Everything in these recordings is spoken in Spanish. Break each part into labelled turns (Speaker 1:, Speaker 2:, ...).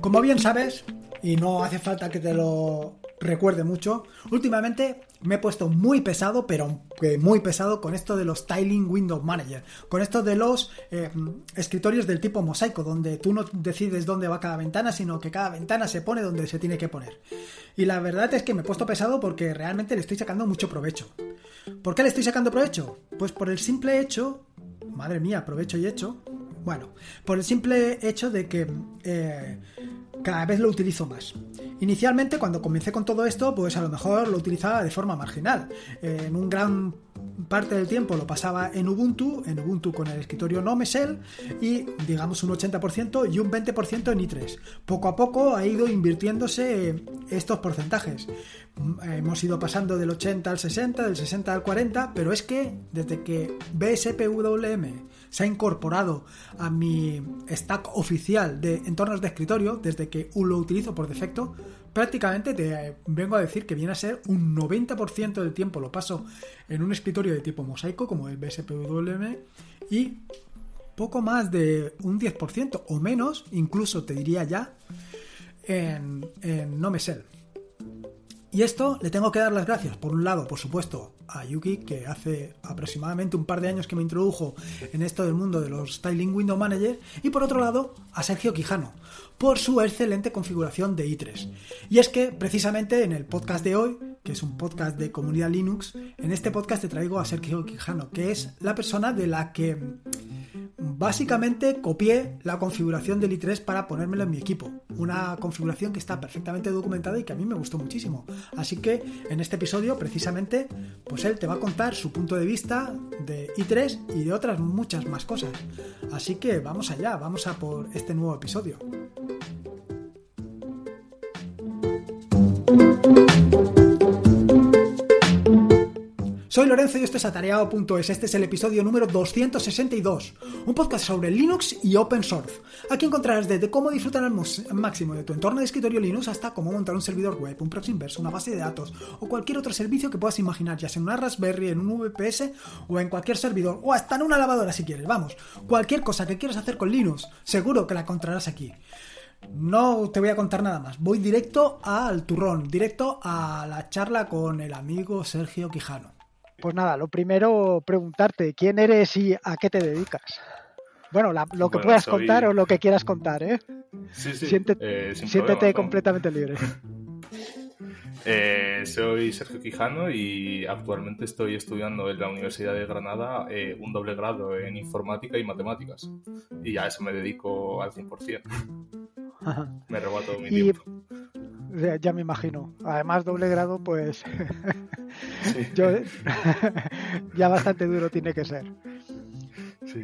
Speaker 1: Como bien sabes, y no hace falta que te lo recuerde mucho, últimamente me he puesto muy pesado, pero eh, muy pesado con esto de los Tiling Window Manager, con esto de los eh, escritorios del tipo mosaico, donde tú no decides dónde va cada ventana, sino que cada ventana se pone donde se tiene que poner. Y la verdad es que me he puesto pesado porque realmente le estoy sacando mucho provecho. ¿Por qué le estoy sacando provecho? Pues por el simple hecho, madre mía, provecho y hecho, bueno, por el simple hecho de que eh, cada vez lo utilizo más. Inicialmente, cuando comencé con todo esto, pues a lo mejor lo utilizaba de forma marginal. en un gran parte del tiempo lo pasaba en Ubuntu, en Ubuntu con el escritorio Nomesel y digamos un 80% y un 20% en i3. Poco a poco ha ido invirtiéndose estos porcentajes. Hemos ido pasando del 80 al 60, del 60 al 40, pero es que desde que BSPWM se ha incorporado a mi stack oficial de entornos de escritorio desde que lo utilizo por defecto. Prácticamente te vengo a decir que viene a ser un 90% del tiempo lo paso en un escritorio de tipo mosaico como el BSPWM y poco más de un 10% o menos, incluso te diría ya, en, en NoMesel. Y esto le tengo que dar las gracias, por un lado, por supuesto, a Yuki, que hace aproximadamente un par de años que me introdujo en esto del mundo de los Styling Window Manager, y por otro lado, a Sergio Quijano, por su excelente configuración de i3. Y es que, precisamente, en el podcast de hoy, que es un podcast de comunidad Linux, en este podcast te traigo a Sergio Quijano, que es la persona de la que Básicamente copié la configuración del i3 para ponérmelo en mi equipo. Una configuración que está perfectamente documentada y que a mí me gustó muchísimo. Así que en este episodio, precisamente, pues él te va a contar su punto de vista de i3 y de otras muchas más cosas. Así que vamos allá, vamos a por este nuevo episodio. Soy Lorenzo y esto es atareado.es. Este es el episodio número 262, un podcast sobre Linux y open source. Aquí encontrarás desde cómo disfrutar al máximo de tu entorno de escritorio Linux hasta cómo montar un servidor web, un proxy inverso, una base de datos o cualquier otro servicio que puedas imaginar, ya sea en una Raspberry, en un VPS o en cualquier servidor o hasta en una lavadora si quieres. Vamos, cualquier cosa que quieras hacer con Linux, seguro que la encontrarás aquí. No te voy a contar nada más, voy directo al turrón, directo a la charla con el amigo Sergio Quijano. Pues nada, lo primero preguntarte, ¿quién eres y a qué te dedicas? Bueno, lo que puedas contar o lo que quieras mm. contar, ¿eh? Siéntete, eh, completamente libre.
Speaker 2: Eh, soy Sergio Quijano y actualmente estoy estudiando en la Universidad de Granada eh, un doble grado en informática y matemáticas. Y a eso me dedico al 100%.
Speaker 1: Me robó todo mi tiempo. Ya me imagino. Además, doble grado, pues. ya bastante duro tiene que ser.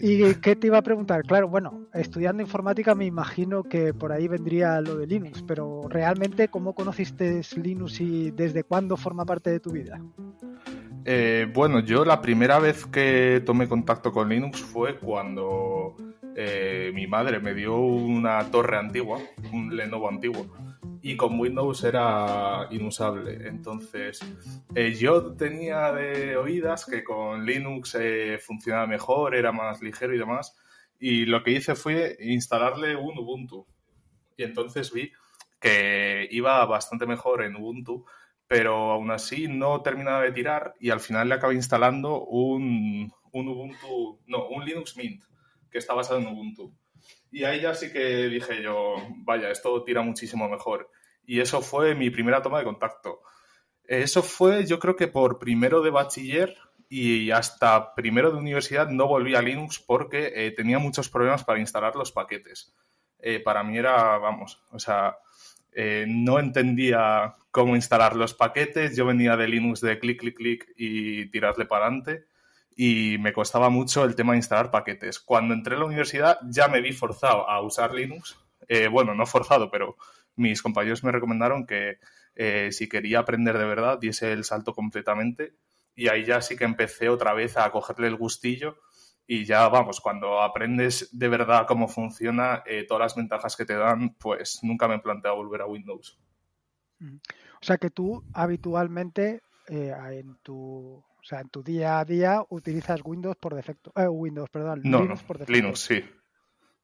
Speaker 1: ¿Y qué te iba a preguntar? Claro, bueno, estudiando informática me imagino que por ahí vendría lo de Linux, pero realmente, ¿cómo conociste Linux y desde cuándo forma parte de tu vida?
Speaker 2: Eh, bueno, yo la primera vez que tomé contacto con Linux fue cuando eh, mi madre me dio una torre antigua, un Lenovo antiguo, y con Windows era inusable. Entonces, eh, yo tenía de oídas que con Linux funcionaba mejor, era más ligero y demás, y lo que hice fue instalarle un Ubuntu. Y entonces vi que iba bastante mejor en Ubuntu pero aún así no terminaba de tirar y al final le acabé instalando un, un, Ubuntu, no, un Linux Mint, que está basado en Ubuntu. Y ahí ya sí que dije yo, vaya, esto tira muchísimo mejor. Y eso fue mi primera toma de contacto. Eso fue, yo creo que por primero de bachiller y hasta primero de universidad no volví a Linux porque eh, tenía muchos problemas para instalar los paquetes. Eh, para mí era, vamos, o sea, eh, no entendía cómo instalar los paquetes, yo venía de Linux de clic, clic, clic y tirarle para adelante y me costaba mucho el tema de instalar paquetes. Cuando entré a la universidad ya me vi forzado a usar Linux, eh, bueno, no forzado, pero mis compañeros me recomendaron que eh, si quería aprender de verdad diese el salto completamente y ahí ya sí que empecé otra vez a cogerle el gustillo y ya vamos, cuando aprendes de verdad cómo funciona, eh, todas las ventajas que te dan, pues nunca me he planteado volver a Windows.
Speaker 1: O sea que tú habitualmente eh, en tu o sea, en tu día a día utilizas Windows por defecto. Eh, Windows, perdón. No, Linux no, por defecto.
Speaker 2: Linux, sí.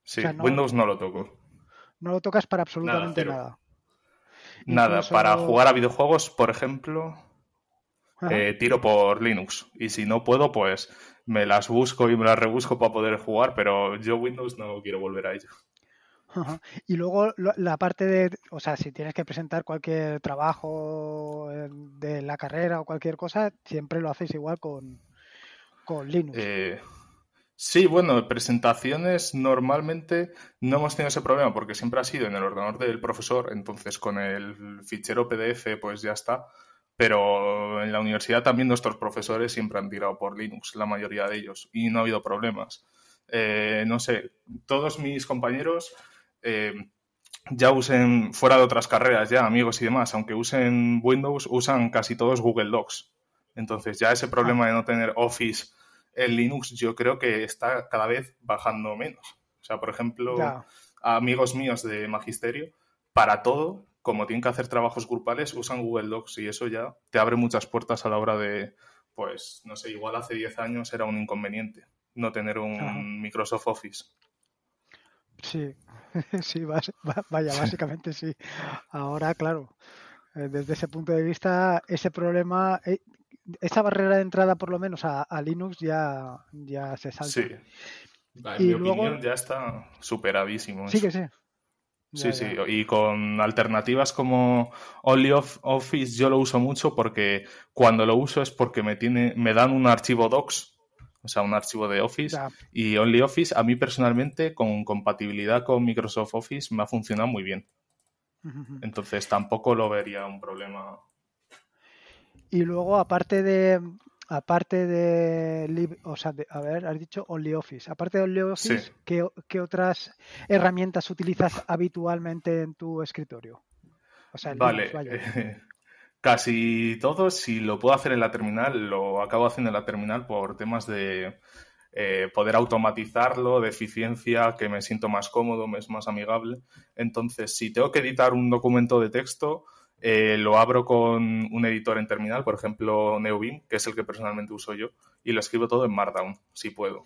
Speaker 2: sí. Windows no lo toco.
Speaker 1: No lo tocas para absolutamente Nada,
Speaker 2: nada. para jugar a videojuegos, por ejemplo, eh, tiro por Linux. Y si no puedo, pues me las busco y me las rebusco para poder jugar, pero yo Windows no quiero volver a ello.
Speaker 1: Y luego la parte de, o sea, si tienes que presentar cualquier trabajo eh, de la carrera o cualquier cosa, siempre lo hacéis igual con,
Speaker 2: con Linux. Eh, sí, bueno, presentaciones normalmente no hemos tenido ese problema porque siempre ha sido en el ordenador del profesor, entonces con el fichero PDF pues ya está pero en la universidad también nuestros profesores siempre han tirado por Linux, la mayoría de ellos, y no ha habido problemas. Eh, no sé, todos mis compañeros eh, ya usen, fuera de otras carreras, ya amigos y demás, aunque usen Windows, usan casi todos Google Docs. Entonces ya ese problema de no tener Office en Linux yo creo que está cada vez bajando menos. O sea, por ejemplo, amigos míos de magisterio, para todo como tienen que hacer trabajos grupales, usan Google Docs y eso ya te abre muchas puertas a la hora de, pues, no sé, igual hace 10 años era un inconveniente no tener un Microsoft Office. Sí,
Speaker 1: sí, vaya, básicamente sí. Ahora, claro, eh, desde ese punto de vista, ese problema, eh, esa barrera de entrada por lo menos a, Linux ya, ya se salta. Sí. En mi opinión
Speaker 2: ya está superadísimo. Sí que sí. Sí, sí, y con alternativas como OnlyOffice yo lo uso mucho porque cuando lo uso es porque me tiene me dan un archivo docs, o sea, un archivo de Office y OnlyOffice, a mí personalmente con compatibilidad con Microsoft Office me ha funcionado muy bien. Entonces tampoco lo vería un problema.
Speaker 1: Y luego aparte de aparte de, o sea, a ver, has dicho OnlyOffice. Aparte de OnlyOffice, ¿qué, otras herramientas utilizas habitualmente en tu escritorio? O vale. Eh,
Speaker 2: casi todo, si lo puedo hacer en la terminal, lo acabo haciendo en la terminal por temas de eh, poder automatizarlo, de eficiencia, que me siento más cómodo, me es más amigable. Entonces, si tengo que editar un documento de texto, eh, lo abro con un editor en terminal, por ejemplo NeoBeam, que es el que personalmente uso yo, y lo escribo todo en Markdown, si puedo.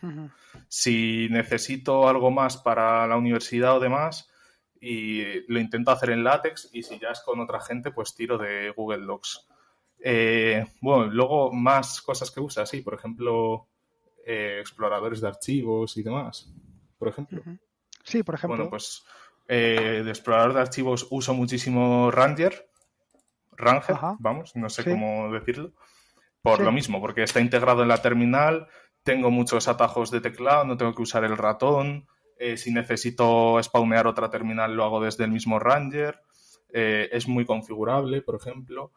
Speaker 2: Si necesito algo más para la universidad o demás, y lo intento hacer en látex, y si ya es con otra gente, pues tiro de Google Docs. Eh, bueno, luego más cosas que usa, sí, por ejemplo, eh, exploradores de archivos y demás, por ejemplo.
Speaker 1: Sí, por ejemplo. Bueno,
Speaker 2: pues de explorador de archivos uso muchísimo Ranger, Ranger, vamos, no sé cómo decirlo, por lo mismo, porque está integrado en la terminal, tengo muchos atajos de teclado, no tengo que usar el ratón, eh, si necesito spawnear otra terminal lo hago desde el mismo Ranger, eh, es muy configurable, por ejemplo.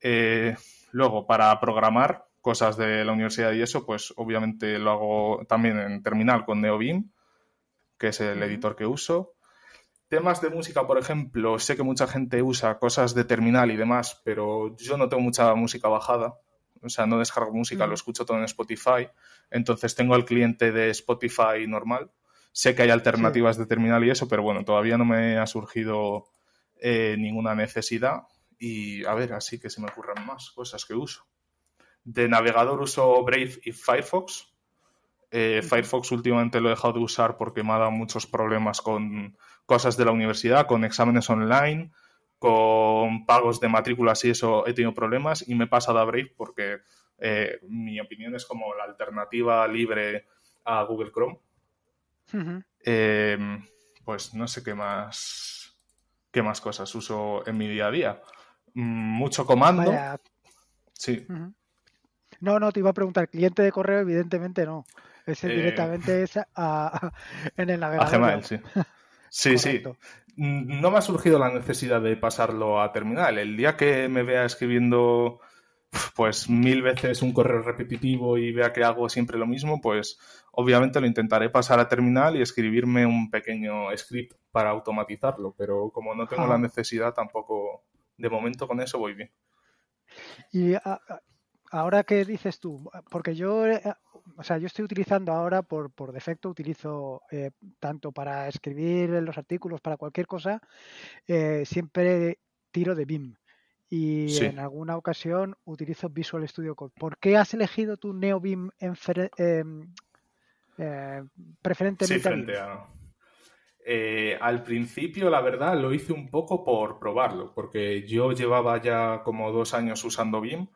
Speaker 2: Eh, luego, para programar cosas de la universidad y eso, pues obviamente lo hago también en terminal con NeoBeam, que es el editor que uso temas de música, por ejemplo, sé que mucha gente usa cosas de terminal y demás, pero yo no tengo mucha música bajada. O sea, no descargo música, mm. lo escucho todo en Spotify. Entonces tengo al cliente de Spotify normal. Sé que hay alternativas de terminal y eso, pero bueno, todavía no me ha surgido eh, ninguna necesidad. Y a ver, así que se me ocurran más cosas que uso. De navegador uso Brave y Firefox. Eh, Firefox últimamente lo he dejado de usar porque me ha dado muchos problemas con cosas de la universidad, con exámenes online, con pagos de matrículas y eso he tenido problemas y me he pasado a Brave porque eh, mi opinión es como la alternativa libre a Google Chrome. Em, pues no sé qué más qué más cosas uso en mi día a día. Mm, mucho comando. Sí.
Speaker 1: No, no, te iba a preguntar, cliente de correo, evidentemente no. Ese eh. directamente es en el navegador.
Speaker 2: Sí, sí. No me ha surgido la necesidad de pasarlo a terminal. El día que me vea escribiendo pues mil veces un correo repetitivo y vea que hago siempre lo mismo, pues obviamente lo intentaré pasar a terminal y escribirme un pequeño script para automatizarlo, pero como no tengo la necesidad tampoco, de momento con eso voy bien.
Speaker 1: Y, ah, ah, ahora qué dices tú, porque yo, eh, o sea, yo estoy utilizando ahora por, defecto, utilizo eh, tanto para escribir los artículos, para cualquier cosa, eh, siempre tiro de BIM. Y en alguna ocasión utilizo Visual Studio Code. ¿Por qué has elegido tu NeoBIM em, eh, preferentemente sí, frente a
Speaker 2: al principio, la verdad, lo hice un poco por probarlo, porque yo llevaba ya como dos años usando BIM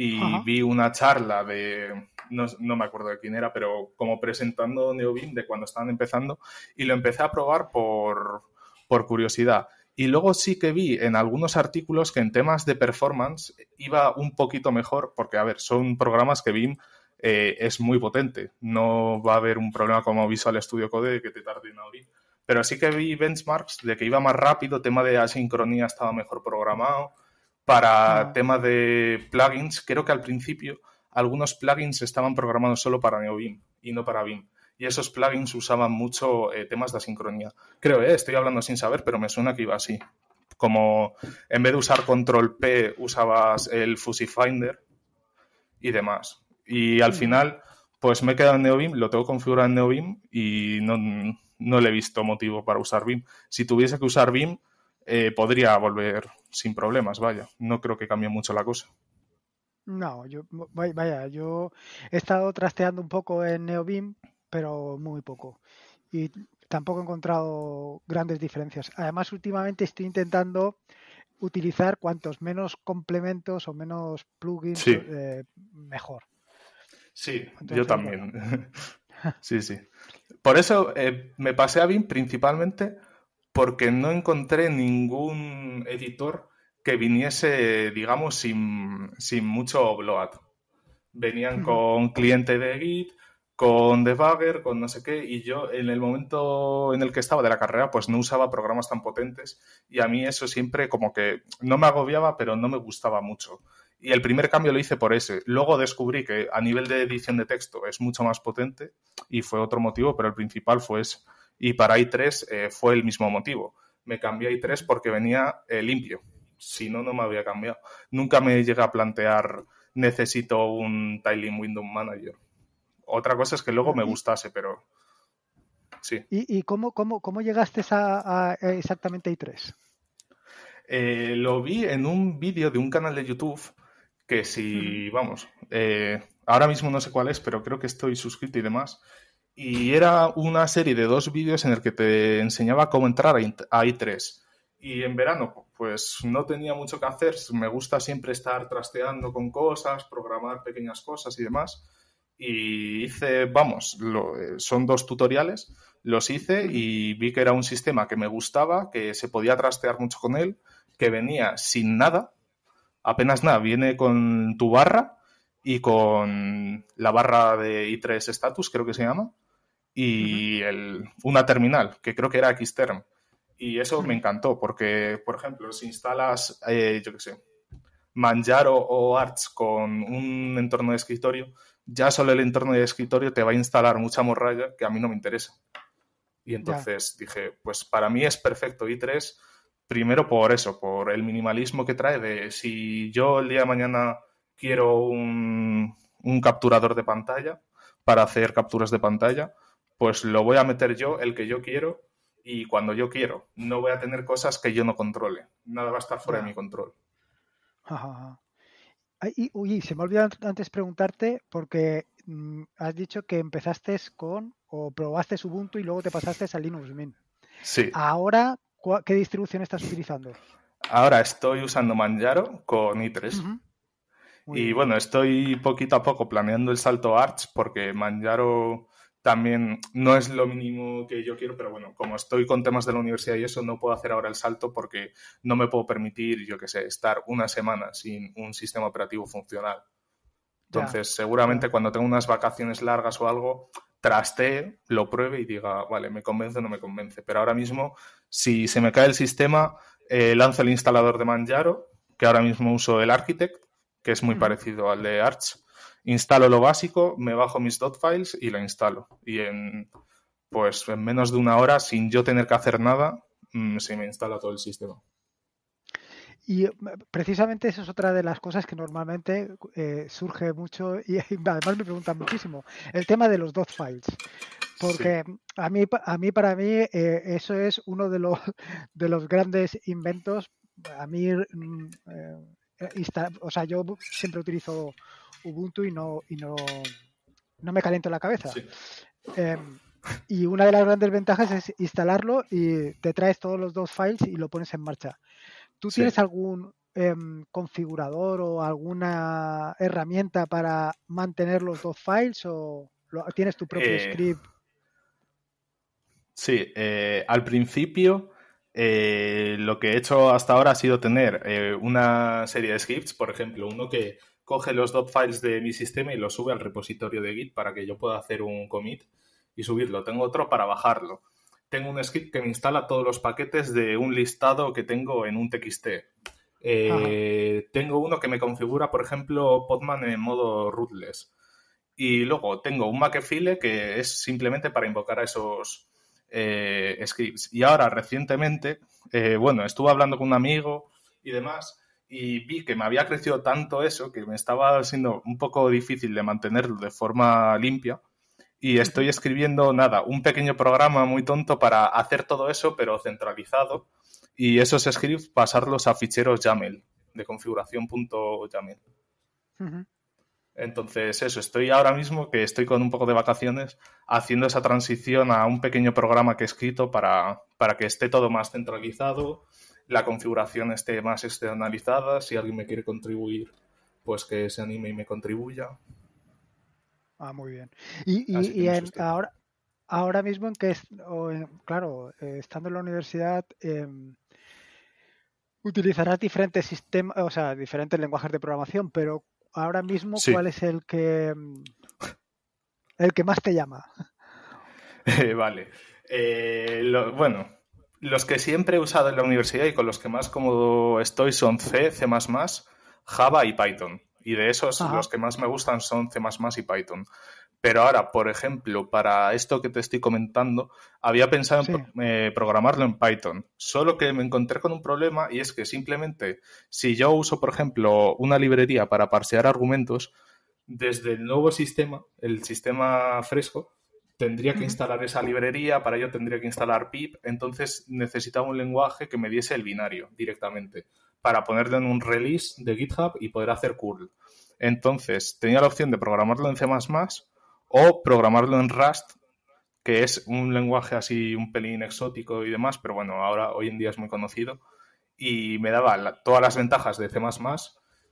Speaker 2: y vi una charla de, no, no, me acuerdo de quién era, pero como presentando NeoBeam de cuando estaban empezando y lo empecé a probar por, por curiosidad. Y luego sí que vi en algunos artículos que en temas de performance iba un poquito mejor, porque a ver, son programas que BIM eh, es muy potente. No va a haber un problema como Visual Studio Code que te tarde en abrir. Pero sí que vi benchmarks de que iba más rápido, tema de asincronía estaba mejor programado, para ah. temas de plugins. Creo que al principio algunos plugins estaban programados solo para NeoBeam y no para BIM. Y esos plugins usaban mucho eh, temas de asincronía. Creo, eh, estoy hablando sin saber, pero me suena que iba así. Como en vez de usar control P, usabas el Fuzzy Finder y demás. Y al mm. final, pues me he quedado en NeoBeam, lo tengo configurado en NeoBeam y no, no le he visto motivo para usar BIM. Si tuviese que usar BIM, eh, podría volver sin problemas, vaya. No creo que cambie mucho la cosa.
Speaker 1: No, yo, vaya, yo he estado trasteando un poco en NeoBeam, pero muy poco. Y tampoco he encontrado grandes diferencias. Además, últimamente estoy intentando utilizar cuantos menos complementos o menos plugins, eh,
Speaker 2: mejor. Sí, yo también. sí, sí. Por eso eh, me pasé a BIM principalmente porque no encontré ningún editor que viniese, digamos, sin, mucho bloat. Venían con cliente de Git, con debugger, con no sé qué, y yo en el momento en el que estaba de la carrera, pues no usaba programas tan potentes y a mí eso siempre como que no me agobiaba, pero no me gustaba mucho. Y el primer cambio lo hice por ese. Luego descubrí que a nivel de edición de texto es mucho más potente y fue otro motivo, pero el principal fue y para i3 eh, fue el mismo motivo. Me cambié a i3 porque venía eh, limpio, si no, no me había cambiado. Nunca me llega a plantear necesito un Tiling Window Manager. Otra cosa es que luego me gustase, pero sí.
Speaker 1: ¿Y, cómo, cómo, cómo, llegaste a, a exactamente i3?
Speaker 2: Eh, lo vi en un vídeo de un canal de YouTube que si, vamos, ahora mismo no sé cuál es, pero creo que estoy suscrito y demás, y era una serie de dos vídeos en el que te enseñaba cómo entrar a i3. Y en verano, pues no tenía mucho que hacer. Me gusta siempre estar trasteando con cosas, programar pequeñas cosas y demás. Y hice, vamos, lo, eh, son dos tutoriales, los hice y vi que era un sistema que me gustaba, que se podía trastear mucho con él, que venía sin nada, apenas nada, viene con tu barra y con la barra de i3 status, creo que se llama, y una terminal, que creo que era Xterm. Y eso me encantó, porque, por ejemplo, si instalas, eh, yo qué sé, Manjaro o Arts con un entorno de escritorio, ya solo el entorno de escritorio te va a instalar mucha morralla que a mí no me interesa. Y entonces dije, pues para mí es perfecto i3, primero por eso, por el minimalismo que trae de si yo el día de mañana quiero un, un capturador de pantalla para hacer capturas de pantalla, pues lo voy a meter yo, el que yo quiero y cuando yo quiero. No voy a tener cosas que yo no controle. Nada va a estar fuera de mi control.
Speaker 1: Y, uy, se me olvidó antes preguntarte porque mm, has dicho que empezaste con o probaste Ubuntu y luego te pasaste a Linux Mint. Sí. Ahora, ¿qué distribución estás utilizando?
Speaker 2: Ahora estoy usando Manjaro con i3. Y bueno, estoy poquito a poco planeando el salto Arch porque Manjaro también no es lo mínimo que yo quiero, pero bueno, como estoy con temas de la universidad y eso, no puedo hacer ahora el salto porque no me puedo permitir, yo qué sé, estar una semana sin un sistema operativo funcional. Entonces, seguramente cuando tengo unas vacaciones largas o algo, traste, lo pruebe y diga, vale, me convence o no me convence. Pero ahora mismo, si se me cae el sistema, lanza eh, lanzo el instalador de Manjaro, que ahora mismo uso el Architect, que es muy parecido al de Arch instalo lo básico, me bajo mis .files y la instalo. Y en, pues, en menos de una hora, sin yo tener que hacer nada, mm, se me instala todo el sistema.
Speaker 1: Y eh, precisamente eso es otra de las cosas que normalmente eh, surge mucho y además me preguntan muchísimo, el tema de los dot files. Porque a, mí, a mí, para mí, eh, eso es uno de los, de los grandes inventos. A mí, mm, o sea, yo siempre utilizo Ubuntu y no, y no, no me caliento la cabeza. Em, y una de las grandes ventajas es instalarlo y te traes todos los dos files y lo pones en marcha. ¿Tú tienes algún em, configurador o alguna herramienta para mantener los dos files o tienes tu propio eh, script?
Speaker 2: Sí, eh, al principio eh, lo que he hecho hasta ahora ha sido tener una serie de scripts, por ejemplo, uno que coge los .files de mi sistema y los sube al repositorio de Git para que yo pueda hacer un commit y subirlo. Tengo otro para bajarlo. Tengo un script que me instala todos los paquetes de un listado que tengo en un TXT. Eh, tengo uno que me configura, por ejemplo, Podman en modo rootless. Y luego tengo un Makefile que es simplemente para invocar a esos eh, scripts. Y ahora, recientemente, eh, bueno, estuve hablando con un amigo y demás, y vi que me había crecido tanto eso que me estaba siendo un poco difícil de mantenerlo de forma limpia y estoy escribiendo nada, un pequeño programa muy tonto para hacer todo eso pero centralizado y esos scripts pasarlos a ficheros YAML de configuración.yaml. Entonces, eso, estoy ahora mismo que estoy con un poco de vacaciones haciendo esa transición a un pequeño programa que he escrito para, para que esté todo más centralizado la configuración esté más externalizada, si alguien me quiere contribuir, pues que se anime y me contribuya.
Speaker 1: Ah, muy bien. Y, ahora, ahora mismo en que, claro, eh, estando en la universidad, eh, utilizarás diferentes sistemas, o sea, diferentes lenguajes de programación, pero ahora mismo, ¿cuál es el que em, el que más te llama?
Speaker 2: Eh, vale. Eh, bueno, los que siempre he usado en la universidad y con los que más cómodo estoy son C, C++, Java y Python. Y de esos, los que más me gustan son C y Python. Pero ahora, por ejemplo, para esto que te estoy comentando, había pensado en eh, programarlo en Python. Solo que me encontré con un problema y es que simplemente, si yo uso, por ejemplo, una librería para parsear argumentos, desde el nuevo sistema, el sistema fresco, tendría que instalar esa librería, para ello tendría que instalar pip, entonces necesitaba un lenguaje que me diese el binario directamente para ponerlo en un release de GitHub y poder hacer curl. Entonces tenía la opción de programarlo en C++ o programarlo en Rust, que es un lenguaje así un pelín exótico y demás, pero bueno, ahora hoy en día es muy conocido y me daba todas las ventajas de C++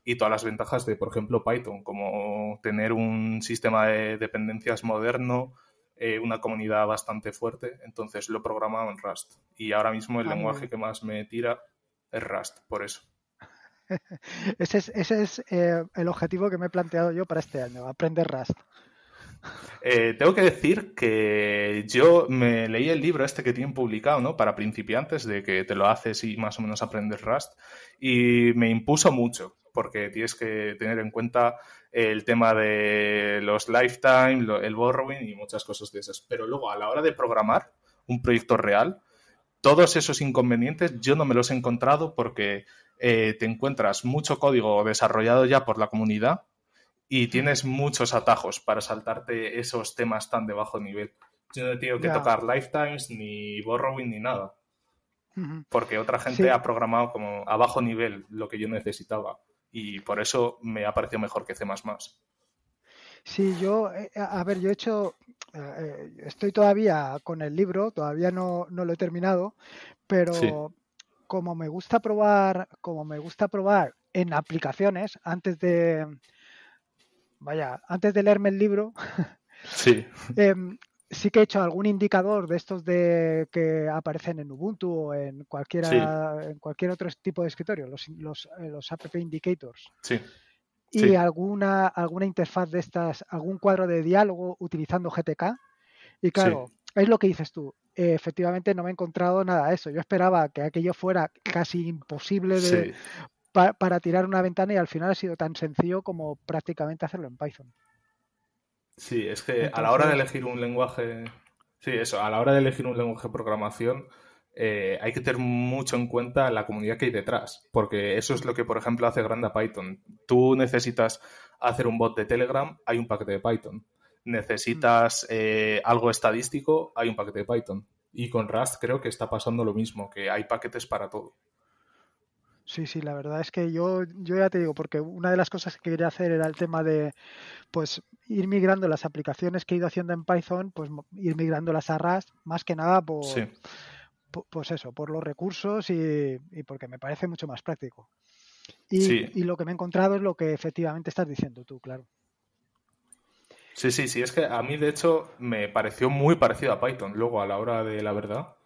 Speaker 2: y todas las ventajas de, por ejemplo, Python, como tener un sistema de dependencias moderno, eh, una comunidad bastante fuerte, entonces lo programado en Rust. Y ahora mismo el ah, lenguaje que más me tira es Rust, por eso.
Speaker 1: ese es, eh, el objetivo que me he planteado yo para este año, aprender Rust.
Speaker 2: Eh, tengo que decir que yo me leí el libro este que tienen publicado, ¿no? Para principiantes, de que te lo haces y más o menos aprendes Rust, y me impuso mucho, porque tienes que tener en cuenta el tema de los lifetime, el borrowing y muchas cosas de esas. Pero luego, a la hora de programar un proyecto real, todos esos inconvenientes yo no me los he encontrado porque eh, te encuentras mucho código desarrollado ya por la comunidad y tienes muchos atajos para saltarte esos temas tan de bajo nivel. Yo no he tenido que tocar lifetimes, ni borrowing, ni nada. Porque otra gente ha programado como a bajo nivel lo que yo necesitaba y por eso me ha parecido mejor que C++.
Speaker 1: Sí, yo, eh, a ver, yo he hecho, eh, eh, estoy todavía con el libro, todavía no, lo he terminado, pero como me gusta probar, como me gusta probar en aplicaciones antes de, vaya, antes de leerme el libro,
Speaker 2: sí.
Speaker 1: Em, sí que he hecho algún indicador de estos de que aparecen en Ubuntu o en cualquiera en cualquier otro tipo de escritorio, los, los, eh, app indicators. Sí. Y alguna alguna interfaz de estas, algún cuadro de diálogo utilizando GTK. Y claro, es lo que dices tú. efectivamente no me he encontrado nada de eso. Yo esperaba que aquello fuera casi imposible de, para tirar una ventana y al final ha sido tan sencillo como prácticamente hacerlo en Python.
Speaker 2: Sí, es que a la hora de elegir un lenguaje. Sí, eso, a la hora de elegir un lenguaje de programación. Eh, hay que tener mucho en cuenta la comunidad que hay detrás, porque eso es lo que, por ejemplo, hace grande Python. Tú necesitas hacer un bot de Telegram, hay un paquete de Python. Necesitas mm. eh, algo estadístico, hay un paquete de Python. Y con Rust creo que está pasando lo mismo, que hay paquetes para todo.
Speaker 1: Sí, sí, la verdad es que yo, yo ya te digo, porque una de las cosas que quería hacer era el tema de pues ir migrando las aplicaciones que he ido haciendo en Python, pues ir migrándolas a Rust, más que nada por, pues eso, por los recursos y, porque me parece mucho más práctico. Y, lo que me he encontrado es lo que efectivamente estás diciendo tú, claro.
Speaker 2: Sí, sí, sí, es que a mí de hecho me pareció muy parecido a Python luego a la hora de la verdad,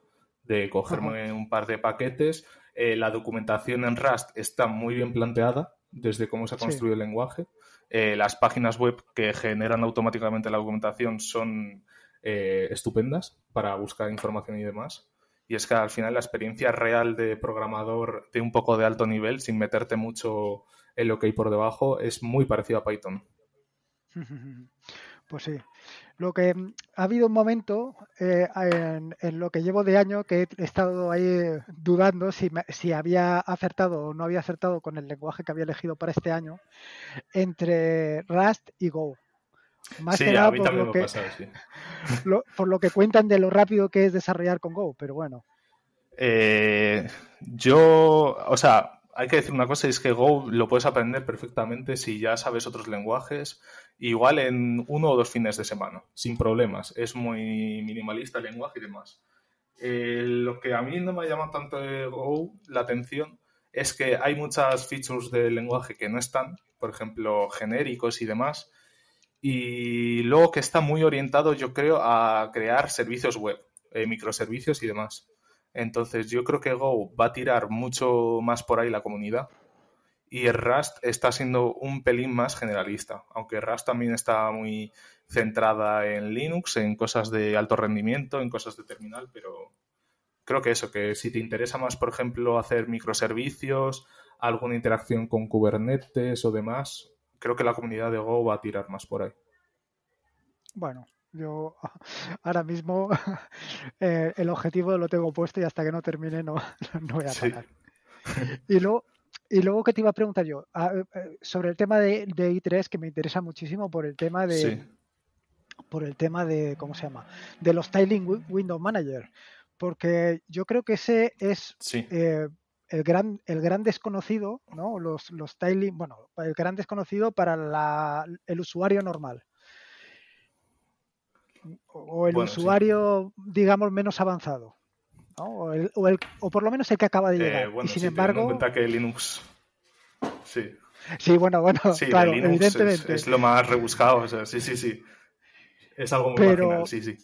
Speaker 2: de cogerme un par de paquetes, eh, la documentación en Rust está muy bien planteada desde cómo se ha construido el lenguaje. Eh, las páginas web que generan automáticamente la documentación son eh, estupendas para buscar información y demás. Y es que al final la experiencia real de programador de un poco de alto nivel, sin meterte mucho en lo que hay por debajo, es muy parecida a Python.
Speaker 1: Pues sí. Lo que mm, ha habido un momento eh, en, lo que llevo de año que he estado ahí eh, dudando si, había acertado o no había acertado con el lenguaje que había elegido para este año entre Rust y Go. Más que nada por lo que, por lo que cuentan de lo rápido que es desarrollar con Go, pero bueno.
Speaker 2: Eh, yo, o sea, hay que decir una cosa, es que Go lo puedes aprender perfectamente si ya sabes otros lenguajes, igual en uno o dos fines de semana, sin problemas. Es muy minimalista el lenguaje y demás. Eh, lo que a mí no me llama tanto la atención es que hay muchas features del lenguaje que no están, por ejemplo, genéricos y demás, y luego que está muy orientado, yo creo, a crear servicios web, eh, microservicios y demás. Entonces, yo creo que Go va a tirar mucho más por ahí la comunidad y Rust está siendo un pelín más generalista, aunque Rust también está muy centrada en Linux, en cosas de alto rendimiento, en cosas de terminal, pero creo que eso, que si te interesa más, por ejemplo, hacer microservicios, alguna interacción con Kubernetes o demás, creo que la comunidad de Go va a tirar más por ahí.
Speaker 1: Bueno, yo ahora mismo eh, el objetivo lo tengo puesto y hasta que no termine no, no voy a parar. Y luego, y luego que te iba a preguntar yo, ah, eh, eh, sobre el tema de, I3, que me interesa muchísimo por el tema de. Por el tema de. ¿Cómo se llama? De los Tiling Window Manager. Porque yo creo que ese es. Eh, el gran, el gran desconocido, ¿no? Los, los tiling, bueno, el gran desconocido para el usuario normal. O el usuario, digamos, menos avanzado. O, o, por lo menos el que acaba de eh, llegar. sin embargo. En cuenta
Speaker 2: que Linux. Sí.
Speaker 1: Sí, bueno, bueno, Es,
Speaker 2: lo más rebuscado, sí, sí, sí. Es algo muy Pero... sí, sí.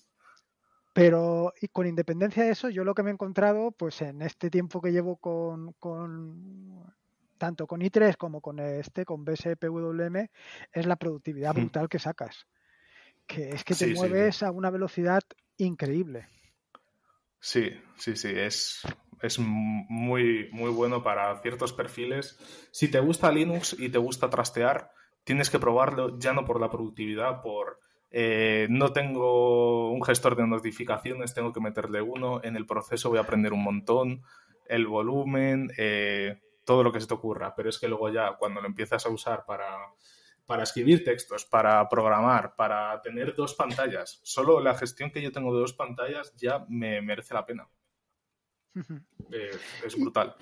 Speaker 1: Pero y con independencia de eso, yo lo que me he encontrado, pues en este tiempo que llevo con, con tanto con i3 como con este, con BSPWM, es la productividad hmm. brutal que sacas. Que es que te mueves a una velocidad increíble.
Speaker 2: Sí, sí, sí, es, es muy, muy bueno para ciertos perfiles. Si te gusta Linux y te gusta trastear, tienes que probarlo ya no por la productividad, por eh, no tengo un gestor de notificaciones, tengo que meterle uno, en el proceso voy a aprender un montón, el volumen, eh, todo lo que se te ocurra, pero es que luego ya cuando lo empiezas a usar para para escribir textos, para programar, para tener dos pantallas. Solo la gestión que yo tengo de dos pantallas ya me merece la pena. Eh, es brutal.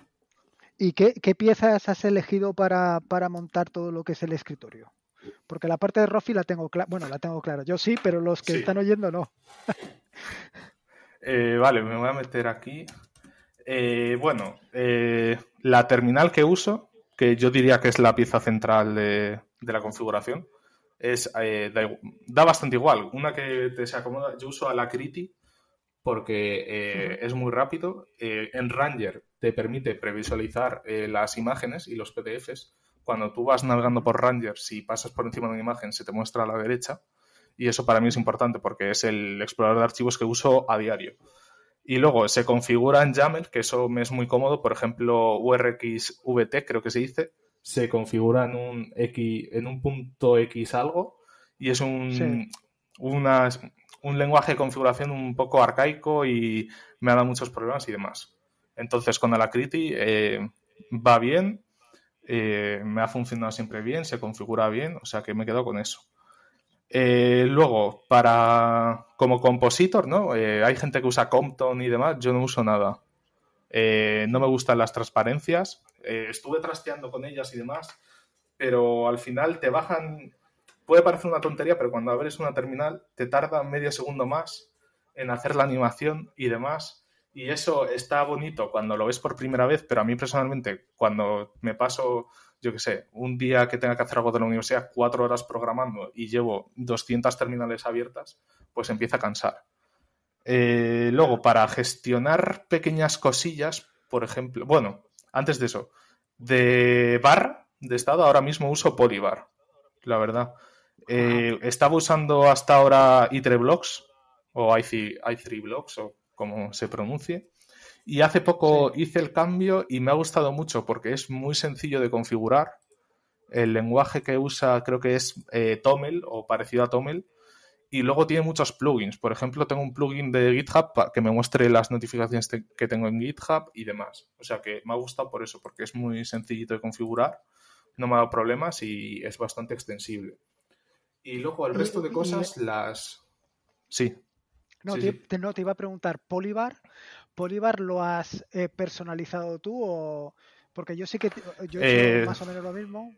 Speaker 1: ¿Y qué, piezas has elegido para, montar todo lo que es el escritorio? Porque la parte de Rofi la tengo clara. Bueno, la tengo clara. Yo sí, pero los que están oyendo no.
Speaker 2: Eh, vale, me voy a meter aquí. Eh, bueno, la terminal que uso, que yo diría que es la pieza central de, de la configuración, es, eh, da, bastante igual. Una que te se acomoda, yo uso a la Criti porque eh, es muy rápido. Eh, en Ranger te permite previsualizar las imágenes y los PDFs. Cuando tú vas navegando por Ranger, si pasas por encima de una imagen, se te muestra a la derecha. Y eso para mí es importante porque es el explorador de archivos que uso a diario. Y luego se configura en YAML, que eso me es muy cómodo. Por ejemplo, URXVT, creo que se dice, se configura en un X, en un punto X algo, y es un, un lenguaje de configuración un poco arcaico y me ha dado muchos problemas y demás. Entonces con Alacrity eh, va bien, eh, me ha funcionado siempre bien, se configura bien, o sea que me quedo con eso. Eh, luego, para como compositor, ¿no? hay gente que usa Compton y demás, yo no uso nada. no me gustan las transparencias, eh, estuve trasteando con ellas y demás, pero al final te bajan, puede parecer una tontería, pero cuando abres una terminal te tarda medio segundo más en hacer la animación y demás. Y eso está bonito cuando lo ves por primera vez, pero a mí personalmente, cuando me paso, yo qué sé, un día que tenga que hacer algo de la universidad, cuatro horas programando y llevo 200 terminales abiertas, pues empieza a cansar. Eh, luego, para gestionar pequeñas cosillas, por ejemplo, bueno, antes de eso, de bar, de estado, ahora mismo uso Polybar, la verdad. Eh, ah. estaba usando hasta ahora i3blocks o i3blocks o como se pronuncie. Y hace poco hice el cambio y me ha gustado mucho porque es muy sencillo de configurar. El lenguaje que usa creo que es eh, Tomel o parecido a Toml y luego tiene muchos plugins. Por ejemplo, tengo un plugin de GitHub que me muestre las notificaciones que tengo en GitHub y demás. O sea que me ha gustado por eso, porque es muy sencillito de configurar, no me ha dado problemas y es bastante extensible. Y luego el resto de cosas las... Sí. No,
Speaker 1: te, iba a preguntar, Polybar, ¿Polybar lo has eh, personalizado tú o...? Porque yo sí que yo he eh, más o menos lo mismo.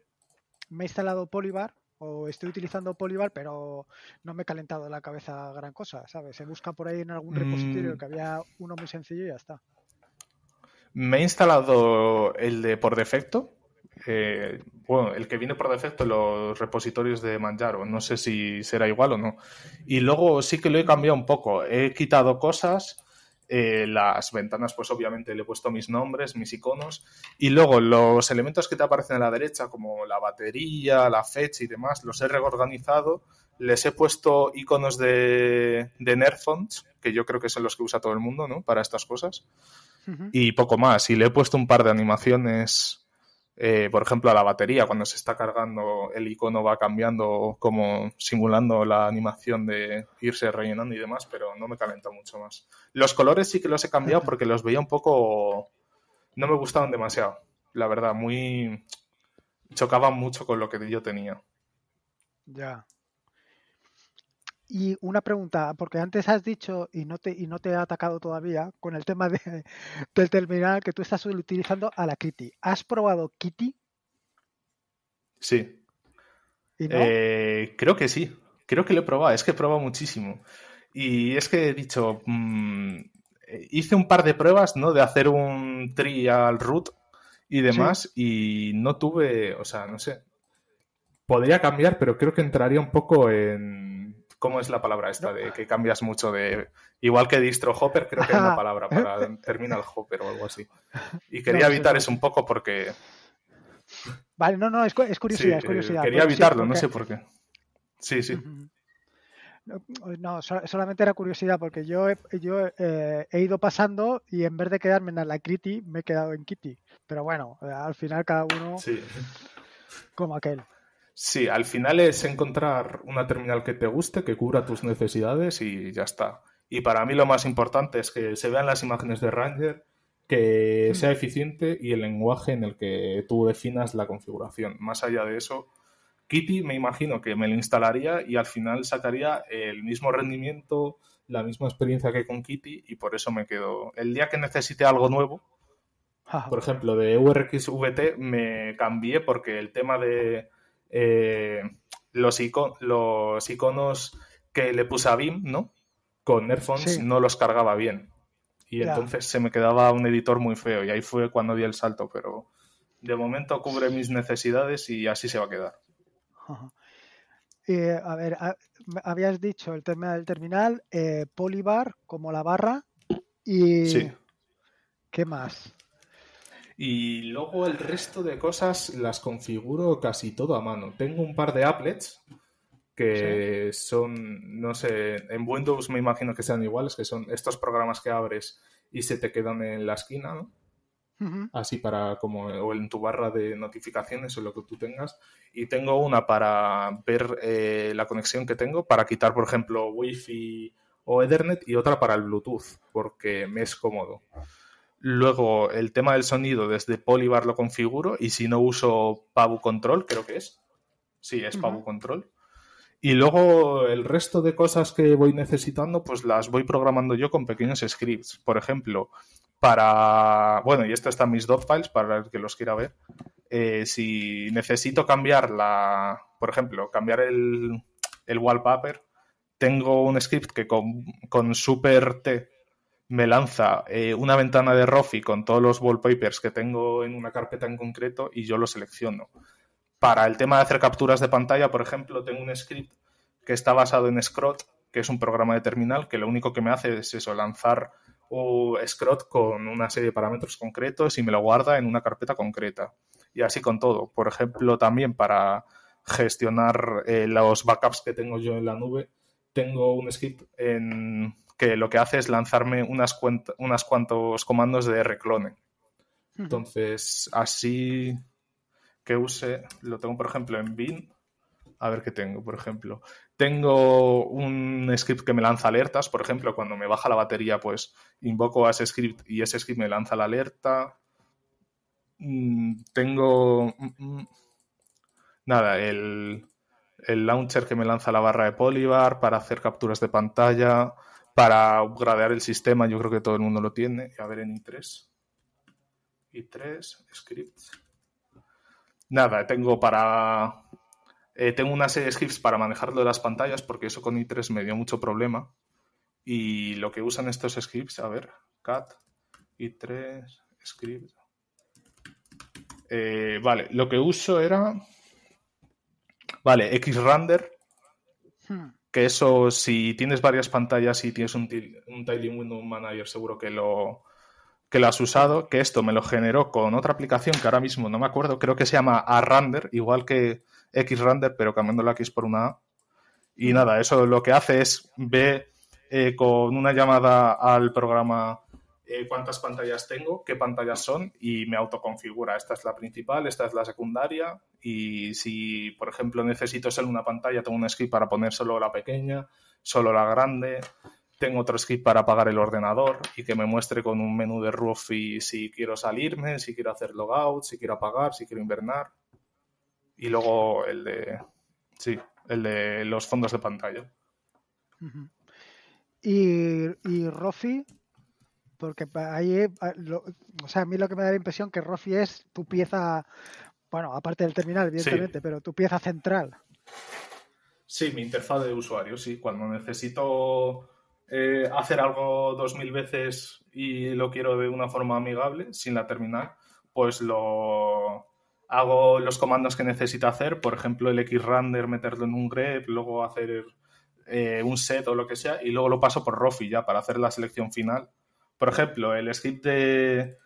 Speaker 1: Me he instalado Polybar o estoy utilizando Polybar, pero no me he calentado la cabeza gran cosa, ¿sabes? Se busca por ahí en algún mm. repositorio que había uno muy sencillo y ya está.
Speaker 2: Me he instalado el de por defecto. Eh, bueno, el que viene por defecto en los repositorios de Manjaro. No sé si será igual o no. Y luego sí que lo he cambiado un poco. He quitado cosas eh, las ventanas, pues obviamente le he puesto mis nombres, mis iconos. Y luego los elementos que te aparecen a la derecha, como la batería, la fecha y demás, los he reorganizado. Les he puesto iconos de, de que yo creo que son los que usa todo el mundo, ¿no? Para estas cosas. Y poco más. Y le he puesto un par de animaciones eh, por ejemplo, a la batería, cuando se está cargando, el icono va cambiando, como simulando la animación de irse rellenando y demás, pero no me calenta mucho más. Los colores sí que los he cambiado porque los veía un poco. No me gustaban demasiado, la verdad, muy. chocaban mucho con lo que yo tenía.
Speaker 1: Ya. Y una pregunta, porque antes has dicho, y no te, y no te he atacado todavía, con el tema de, del terminal que tú estás utilizando a la Kitty. ¿Has probado Kitty?
Speaker 2: Sí. Eh, creo que sí. Creo que lo he probado. Es que he probado muchísimo. Y es que he dicho, mm, eh, hice un par de pruebas, ¿no? De hacer un trial root y demás, y no tuve, o sea, no sé. Podría cambiar, pero creo que entraría un poco en ¿Cómo es la palabra esta de que cambias mucho de. Igual que distro hopper, creo que es una palabra para terminal hopper o algo así. Y quería evitar eso un poco porque.
Speaker 1: Vale, no, no, es, curiosidad, Quería evitarlo, no sé por qué. Sí, sí. No, pues solamente era curiosidad porque yo, yo eh, he ido pasando y en vez de quedarme en la Kitty, me he quedado en Kitty. Pero bueno, al final cada uno sí. como
Speaker 2: aquel. Sí, al final es encontrar una terminal que te guste, que cubra tus necesidades y ya está. Y para mí lo más importante es que se vean las imágenes de Ranger, que sea eficiente y el lenguaje en el que tú definas la configuración. Más allá de eso, Kitty me imagino que me lo instalaría y al final sacaría el mismo rendimiento, la misma experiencia que con Kitty y por eso me quedo. El día que necesite algo nuevo, ah. por ejemplo, de URXVT me cambié porque el tema de eh, los, iconos, que le puse a BIM, ¿no? Con Nerfons no los cargaba bien. Y entonces se me quedaba un editor muy feo. Y ahí fue cuando di el salto, pero de momento cubre mis necesidades y así se va a quedar.
Speaker 1: Eh, a ver, habías dicho el tema del terminal, eh, Polybar como la barra y ¿qué más?
Speaker 2: Y luego el resto de cosas las configuro casi todo a mano. Tengo un par de applets que son, no sé, en Windows me imagino que sean iguales, que son estos programas que abres y se te quedan en la esquina, ¿no? Así para como, o en tu barra de notificaciones o lo que tú tengas. Y tengo una para ver eh, la conexión que tengo, para quitar, por ejemplo, Wi-Fi o Ethernet, y otra para el Bluetooth, porque me es cómodo. Luego, el tema del sonido, desde Polybar lo configuro y si no uso Pabu Control, creo que es. Sí, es Control. Y luego el resto de cosas que voy necesitando, pues las voy programando yo con pequeños scripts. Por ejemplo, para. Bueno, y esto está en mis files, para el que los quiera ver. Eh, si necesito cambiar la. Por ejemplo, cambiar el, el wallpaper, tengo un script que con, con super T me lanza eh, una ventana de Rofi con todos los wallpapers que tengo en una carpeta en concreto y yo lo selecciono. Para el tema de hacer capturas de pantalla, por ejemplo, tengo un script que está basado en Scrot, que es un programa de terminal que lo único que me hace es eso, lanzar o Scrot con una serie de parámetros concretos y me lo guarda en una carpeta concreta. Y así con todo. Por ejemplo, también para gestionar eh, los backups que tengo yo en la nube, tengo un script en que lo que hace es lanzarme unas, unas cuantos comandos de reclone. Entonces, así que use, lo tengo por ejemplo en bin. A ver qué tengo, por ejemplo. Tengo un script que me lanza alertas, por ejemplo, cuando me baja la batería, pues invoco a ese script y ese script me lanza la alerta. Mm, tengo... Mm, mm. Nada, el, el launcher que me lanza la barra de Polybar para hacer capturas de pantalla para upgradear el sistema, yo creo que todo el mundo lo tiene. A ver, en i3. i3, scripts. Nada, tengo para. Eh, tengo una serie de scripts para manejarlo de las pantallas, porque eso con i3 me dio mucho problema. Y lo que usan estos scripts, a ver, cat, i3, script. Eh, vale, lo que uso era. Vale, xrender. Hmm que eso, si tienes varias pantallas y tienes un, Tiling Window Manager, seguro que lo, que has usado, que esto me lo generó con otra aplicación que ahora mismo no me acuerdo, creo que se llama ARander, igual que XRander, pero cambiando la X por una A. Y nada, eso lo que hace es ve eh, con una llamada al programa eh, cuántas pantallas tengo, qué pantallas son y me autoconfigura. Esta es la principal, esta es la secundaria y si, por ejemplo, necesito solo una pantalla, tengo un script para poner solo la pequeña, solo la grande. Tengo otro script para apagar el ordenador y que me muestre con un menú de Ruffy si quiero salirme, si quiero hacer logout, si quiero apagar, si quiero invernar. Y luego el de. Sí, el de los fondos de pantalla.
Speaker 1: ¿Y, y Rofi, porque ahí, ah, o sea, a mí lo que me da la impresión que Rofi es tu pieza, bueno, aparte del terminal, evidentemente, pero tu pieza central.
Speaker 2: Sí, mi interfaz de usuario, sí. Cuando necesito eh, hacer algo dos mil veces y lo quiero de una forma amigable, sin la terminal, pues lo hago los comandos que necesito hacer, por ejemplo, el xrander, meterlo en un grep, luego hacer eh, un set o lo que sea, y luego lo paso por Rofi ya para hacer la selección final por ejemplo, el script de,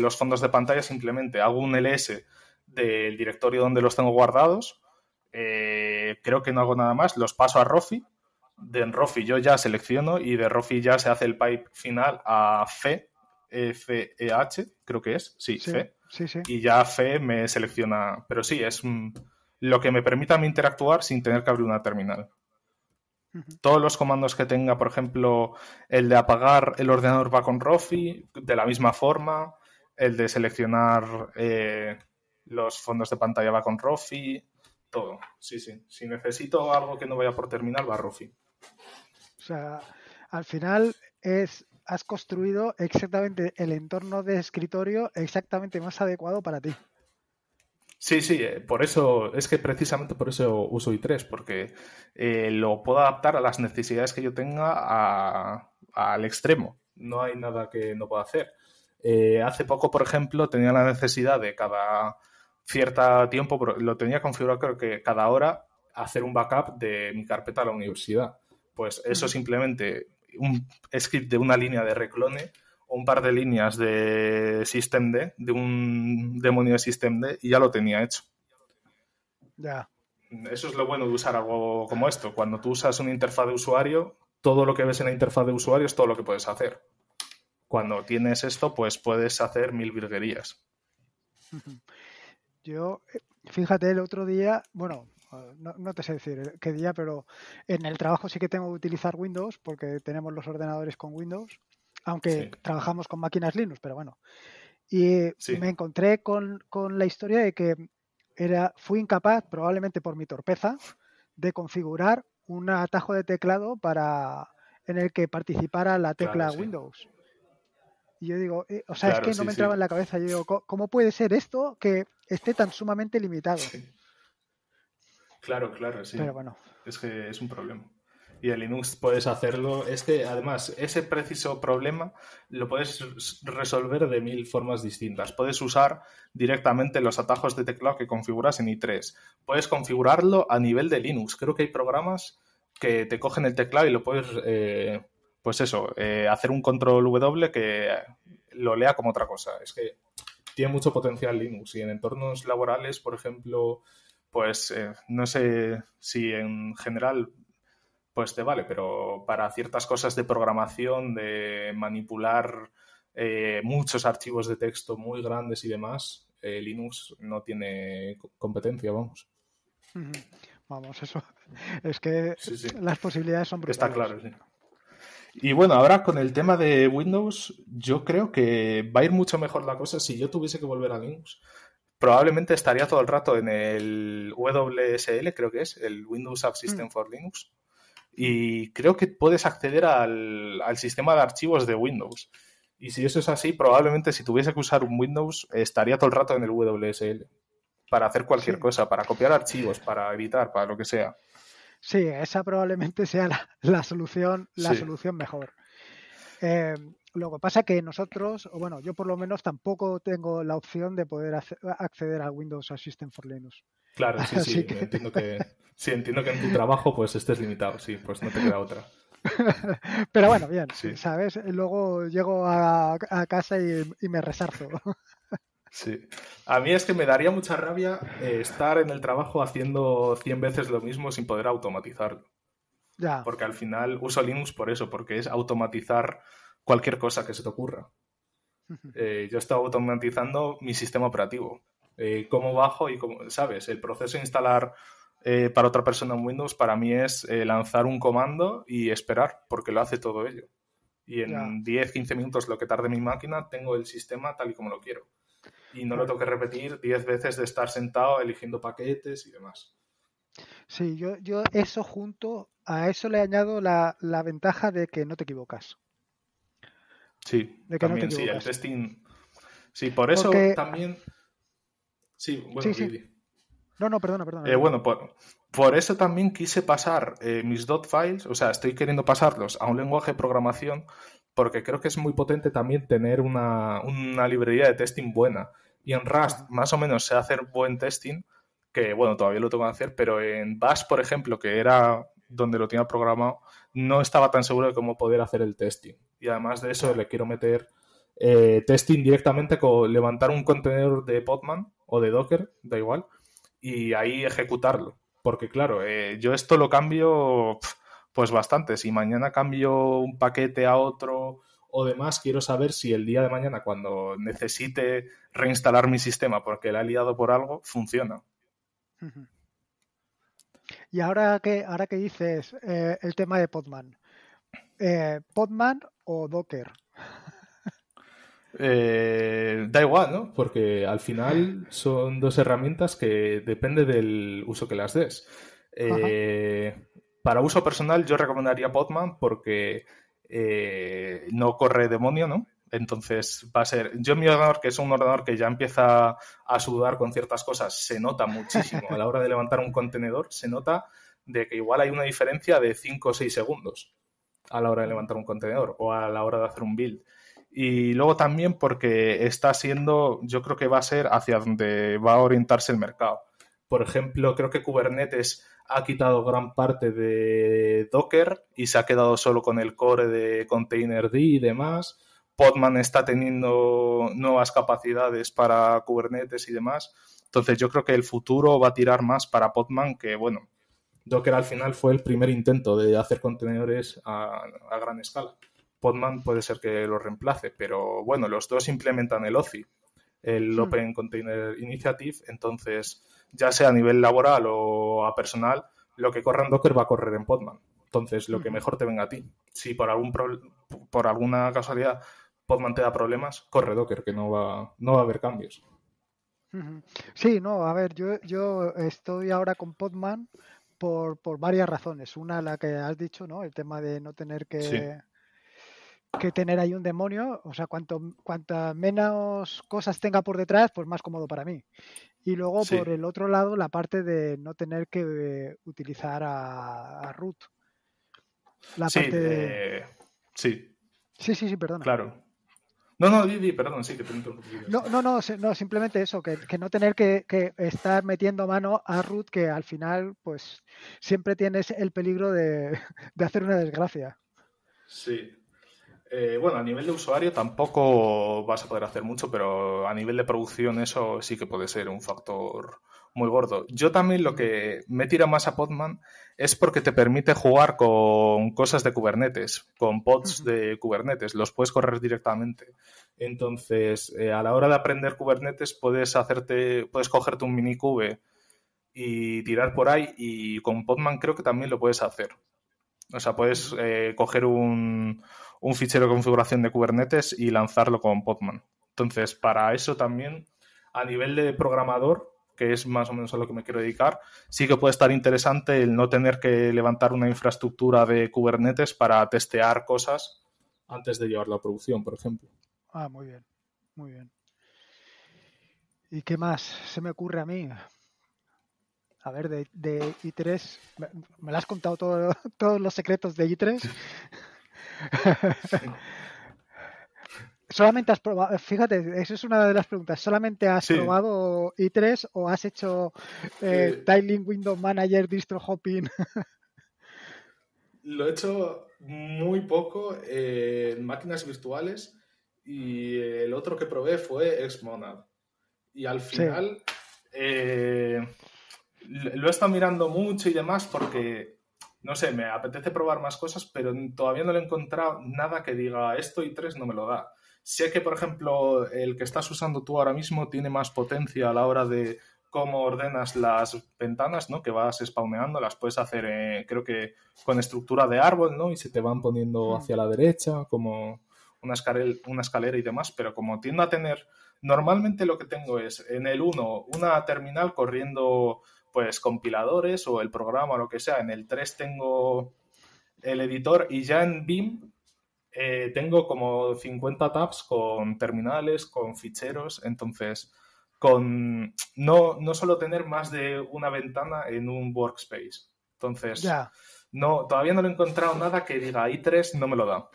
Speaker 2: los fondos de pantalla simplemente hago un ls del directorio donde los tengo guardados. Eh, creo que no hago nada más. Los paso a Rofi. De Rofi yo ya selecciono y de Rofi ya se hace el pipe final a fe, F-E-H, creo que es. Sí, fe. sí, sí. Y ya fe me selecciona. Pero sí, es lo que me mí interactuar sin tener que abrir una terminal. Todos los comandos que tenga, por ejemplo, el de apagar el ordenador va con Rofi, de la misma forma, el de seleccionar eh, los fondos de pantalla va con Rofi, todo. Sí, sí. Si necesito algo que no vaya por terminal, va Rofi.
Speaker 1: O sea, al final es has construido exactamente el entorno de escritorio exactamente más adecuado para ti.
Speaker 2: Sí, sí, eh, por eso, es que precisamente por eso uso i3, porque eh, lo puedo adaptar a las necesidades que yo tenga al extremo. No hay nada que no pueda hacer. Eh, hace poco, por ejemplo, tenía la necesidad de cada cierto tiempo, lo tenía configurado creo que cada hora, hacer un backup de mi carpeta a la universidad. Pues eso simplemente, un script de una línea de reclone un par de líneas de systemd, de un demonio de systemd, y ya lo tenía hecho. Ya. Eso es lo bueno de usar algo como esto. Cuando tú usas una interfaz de usuario, todo lo que ves en la interfaz de usuario es todo lo que puedes hacer. Cuando tienes esto, pues puedes hacer mil virguerías.
Speaker 1: Yo, eh, fíjate, el otro día, bueno, no, te sé decir qué día, pero en el trabajo sí que tengo que utilizar Windows porque tenemos los ordenadores con Windows aunque trabajamos con máquinas Linux, pero bueno. Y me encontré con, la historia de que era, fui incapaz, probablemente por mi torpeza, de configurar un atajo de teclado para en el que participara la tecla Windows. Y yo digo, eh, o sea, es que no me entraba en la cabeza. Yo digo, ¿cómo puede ser esto que esté tan sumamente limitado?
Speaker 2: Claro, claro, sí. Pero bueno. Es que es un problema y de Linux puedes hacerlo. Este, además, ese preciso problema lo puedes resolver de mil formas distintas. Puedes usar directamente los atajos de teclado que configuras en i3. Puedes configurarlo a nivel de Linux. Creo que hay programas que te cogen el teclado y lo puedes, eh, pues eso, eh, hacer un control W que lo lea como otra cosa. Es que tiene mucho potencial Linux y en entornos laborales, por ejemplo, pues eh, no sé si en general pues te vale, pero para ciertas cosas de programación, de manipular eh, muchos archivos de texto muy grandes y demás, eh, Linux no tiene competencia, vamos.
Speaker 1: Vamos, eso. Es que las
Speaker 2: posibilidades son brutales. Está claro, sí. Y bueno, ahora con el tema de Windows, yo creo que va a ir mucho mejor la cosa si yo tuviese que volver a Linux probablemente estaría todo el rato en el WSL, creo que es, el Windows App System mm. for Linux, y creo que puedes acceder al, sistema de archivos de Windows. Y si eso es así, probablemente si tuviese que usar un Windows estaría todo el rato en el WSL para hacer cualquier cosa, para copiar archivos, para editar, para lo que sea.
Speaker 1: Sí, esa probablemente sea la, solución, la solución mejor. Eh, lo que pasa es que nosotros, o bueno, yo por lo menos tampoco tengo la opción de poder acceder a Windows Assistant
Speaker 2: for Linux. Claro, sí, sí, entiendo que entiendo que en tu trabajo pues estés limitado, sí, pues no te queda otra.
Speaker 1: Pero bueno, bien, ¿sabes? Luego llego a, casa y, me resarzo.
Speaker 2: Sí. A mí es que me daría mucha rabia eh, estar en el trabajo haciendo 100 veces lo mismo sin poder automatizarlo. Ya. Porque al final uso Linux por eso, porque es automatizar cualquier cosa que se te ocurra. Eh, yo estaba automatizando mi sistema operativo. Eh, cómo bajo y cómo, ¿sabes? El proceso de instalar eh, para otra persona en Windows para mí es lanzar un comando y esperar, porque lo hace todo ello. Y en 10, 15 minutos lo que tarde mi máquina, tengo el sistema tal y como lo quiero. Y no lo tengo que repetir 10 veces de estar sentado eligiendo paquetes y demás.
Speaker 1: Sí, yo, yo eso junto a eso le añado la ventaja de que no te equivocas.
Speaker 2: Sí, también, sí, el testing. Sí, por eso también. Sí, bueno, sí,
Speaker 1: No, no, perdona, perdona. Eh, bueno,
Speaker 2: por, eso también quise pasar eh, mis dot files, o sea, estoy queriendo pasarlos a un lenguaje de programación porque creo que es muy potente también tener una, una librería de testing buena. Y en Rust más o menos sé hacer buen testing, que bueno, todavía lo tengo que hacer, pero en Bash, por ejemplo, que era donde lo tenía programado, no estaba tan seguro de cómo poder hacer el testing. Y además de eso, le quiero meter eh, testing directamente con levantar un contenedor de Podman o de Docker, da igual, y ahí ejecutarlo. Porque claro, eh, yo esto lo cambio pues bastante. Si mañana cambio un paquete a otro o demás, quiero saber si el día de mañana cuando necesite reinstalar mi sistema porque la he liado por algo, funciona.
Speaker 1: Y ahora que, ahora que dices eh, el tema de Podman, eh, ¿Podman o Docker?
Speaker 2: Eh, da igual, ¿no? Porque al final son dos herramientas que depende del uso que las des. Eh, para uso personal yo recomendaría Podman porque no corre demonio, ¿no? Entonces va a ser, yo mi ordenador, que es un ordenador que ya empieza a sudar con ciertas cosas, se nota muchísimo a la hora de levantar un contenedor, se nota de que igual hay una diferencia de 5 o 6 segundos a la hora de levantar un contenedor o a la hora de hacer un build. Y luego también porque está siendo, yo creo que va a ser hacia donde va a orientarse el mercado. Por ejemplo, creo que Kubernetes ha quitado gran parte de Docker y se ha quedado solo con el core de Containerd y demás. Podman está teniendo nuevas capacidades para Kubernetes y demás. Entonces yo creo que el futuro va a tirar más para Podman que, bueno, Docker al final fue el primer intento de hacer contenedores a, gran escala. Podman puede ser que lo reemplace, pero bueno, los dos implementan el OCI, el hmm. Open Container Initiative, entonces ya sea a nivel laboral o a personal, lo que corra en Docker va a correr en Podman. Entonces, lo que hmm. mejor te venga a ti. Si por algún por alguna casualidad Podman te da problemas, corre Docker, que no va, no va a haber cambios.
Speaker 1: Sí, no, a ver, yo, yo estoy ahora con Podman por, varias razones. Una, la que has dicho, ¿no? El tema de no tener que, que tener ahí un demonio. O sea, cuanto, cuantas menos cosas tenga por detrás, pues más cómodo para mí. Y luego, por el otro lado, la parte de no tener que utilizar a, Ruth
Speaker 2: La sí, eh, sí. Sí, sí, sí, perdona. Claro. No, no, perdón, sí, que te
Speaker 1: no, no, no, no, simplemente eso, que, no tener que, estar metiendo mano a Ruth, que al final, pues, siempre tienes el peligro de, hacer una desgracia.
Speaker 2: Sí. Eh, bueno, a nivel de usuario tampoco vas a poder hacer mucho, pero a nivel de producción eso sí que puede ser un factor muy gordo. Yo también lo que me tira más a Podman es porque te permite jugar con cosas de Kubernetes, con pods de Kubernetes, los puedes correr directamente. Entonces, eh, a la hora de aprender Kubernetes puedes hacerte, puedes cogerte un mini cube y tirar por ahí y con Podman creo que también lo puedes hacer. O sea, puedes eh, coger un, un fichero de configuración de Kubernetes y lanzarlo con Podman. Entonces, para eso también, a nivel de programador, que es más o menos a lo que me quiero dedicar, sí que puede estar interesante el no tener que levantar una infraestructura de Kubernetes para testear cosas antes de llevarla a producción, por ejemplo.
Speaker 1: Ah, muy bien, muy bien. ¿Y qué más se me ocurre a mí? A ver, de, I3, me, lo has contado todos los secretos de I3. solamente has probado, eh, fíjate, esa es una de las preguntas, ¿solamente has probado i3 o has hecho eh, eh, Tiling Window Manager, Distro Hopping?
Speaker 2: Lo he hecho muy poco en máquinas virtuales y el otro que probé fue Xmonad. Y al final lo he estado mirando mucho y demás porque, no sé, me apetece probar más cosas, pero todavía no le he encontrado nada que diga esto i 3 no me lo da. Sé que, por ejemplo, el que estás usando tú ahora mismo tiene más potencia a la hora de cómo ordenas las ventanas, ¿no? Que vas spawneando, las puedes hacer, eh, creo que con estructura de árbol, ¿no? Y se te van poniendo hacia la derecha, como una escalera, una escalera y demás, pero como tiendo a tener, normalmente lo que tengo es en el 1 una terminal corriendo pues compiladores o el programa o lo que sea, en el 3 tengo el editor y ya en BIM eh, tengo como 50 tabs con terminales, con ficheros, entonces con no, no tener más de una ventana en un workspace. Entonces, ya. no, todavía no lo he encontrado nada que diga i3 no me lo da.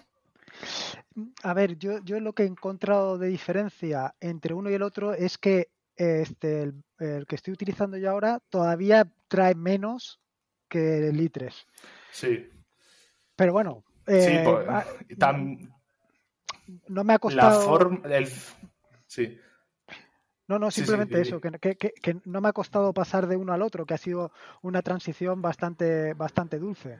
Speaker 1: A ver, yo, lo que he encontrado de diferencia entre uno y el otro es que este, el, el que estoy utilizando yo ahora todavía trae menos que el i3. Sí. Pero bueno, sí, eh, pues, ah, no me ha costado. La forma. Sí. No, no, simplemente eso, que, no me ha costado pasar de uno al otro, que ha sido una transición bastante, bastante dulce.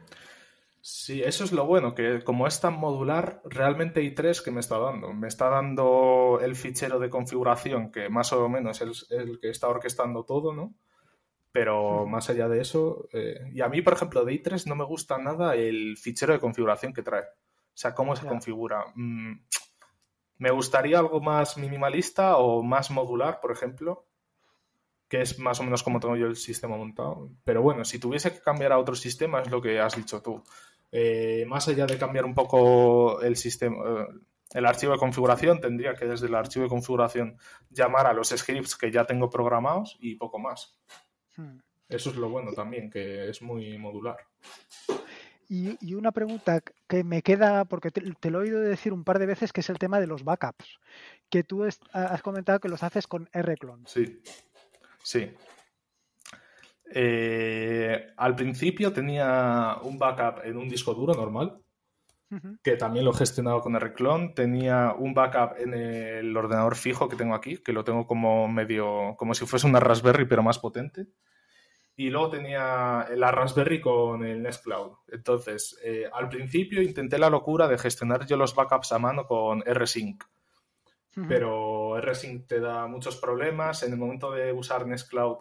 Speaker 2: Sí, eso es lo bueno, que como es tan modular, realmente hay tres que me está dando. Me está dando el fichero de configuración, que más o menos es el que está orquestando todo, ¿no? Pero más allá de eso, eh, y a mí, por ejemplo, de i3 no me gusta nada el fichero de configuración que trae. O sea, cómo se configura. Mm, me gustaría algo más minimalista o más modular, por ejemplo, que es más o menos como tengo yo el sistema montado. Pero bueno, si tuviese que cambiar a otro sistema, es lo que has dicho tú. Eh, más allá de cambiar un poco el sistema. Eh, el archivo de configuración, tendría que desde el archivo de configuración llamar a los scripts que ya tengo programados y poco más. Hmm. Eso es lo bueno también, que es muy modular.
Speaker 1: Y, una pregunta que me queda, porque te, lo he oído decir un par de veces, que es el tema de los backups, que tú has comentado que los haces con Rclone.
Speaker 2: Sí, sí. Eh, al principio tenía un backup en un disco duro normal, que también lo he gestionado con Rclone, Tenía un backup en el ordenador fijo que tengo aquí, que lo tengo como medio, como si fuese una Raspberry, pero más potente. Y luego tenía la Raspberry con el Nest Cloud. Entonces, eh, al principio intenté la locura de gestionar yo los backups a mano con r pero RSync te da muchos problemas. En el momento de usar Nest Cloud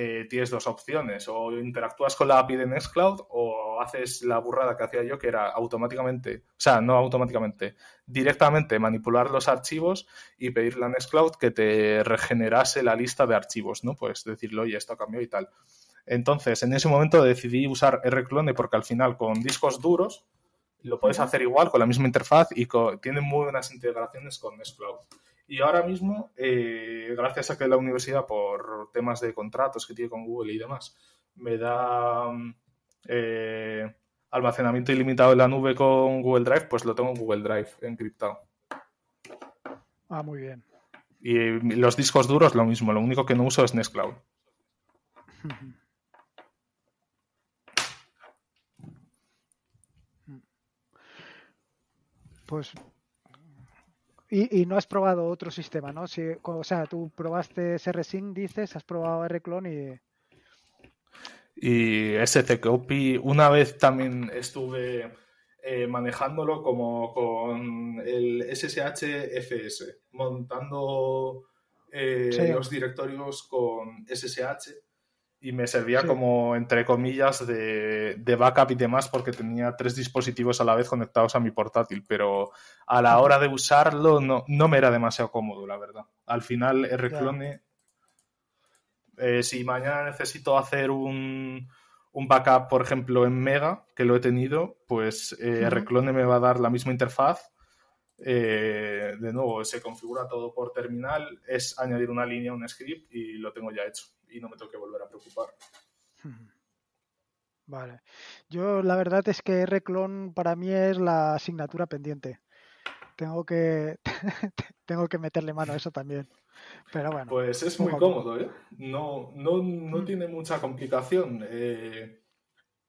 Speaker 2: eh, tienes dos opciones, o interactúas con la API de Nextcloud o haces la burrada que hacía yo, que era automáticamente, o sea, no automáticamente, directamente manipular los archivos y pedirle a Nextcloud que te regenerase la lista de archivos, ¿no? Pues decirle, oye, esto cambió y tal. Entonces, en ese momento decidí usar Rclone porque al final con discos duros lo puedes hacer igual con la misma interfaz y tiene muy buenas integraciones con Nextcloud. Y ahora mismo, eh, gracias a que la universidad, por temas de contratos que tiene con Google y demás, me da mm, eh, almacenamiento ilimitado en la nube con Google Drive, pues lo tengo en Google Drive encriptado. Ah, muy bien. Y los discos duros, lo mismo. Lo único que no uso es Nextcloud.
Speaker 1: Pues y, no has probado otro sistema, ¿no? Si, o sea, tú probaste SRSync, dices, has probado rclone
Speaker 2: y... Y STCopy, una vez también estuve eh, manejándolo como con el SSHFS, montando eh, los directorios con SSH y me servía como, entre comillas, de, backup y demás porque tenía tres dispositivos a la vez conectados a mi portátil, pero a la hora de usarlo no, no me era demasiado cómodo, la verdad. Al final, RClone, eh, si mañana necesito hacer un, un, backup, por ejemplo, en Mega, que lo he tenido, pues eh, RClone me va a dar la misma interfaz. Eh, de nuevo, se configura todo por terminal, es añadir una línea, un script y lo tengo ya hecho y no me tengo que volver a preocupar.
Speaker 1: Vale. Yo la verdad es que R-Clone para mí es la asignatura pendiente. Tengo que, tengo que meterle mano a eso también. Pero bueno. Pues es muy cómodo, ¿eh?
Speaker 2: No, no, no mm. tiene mucha complicación. Eh,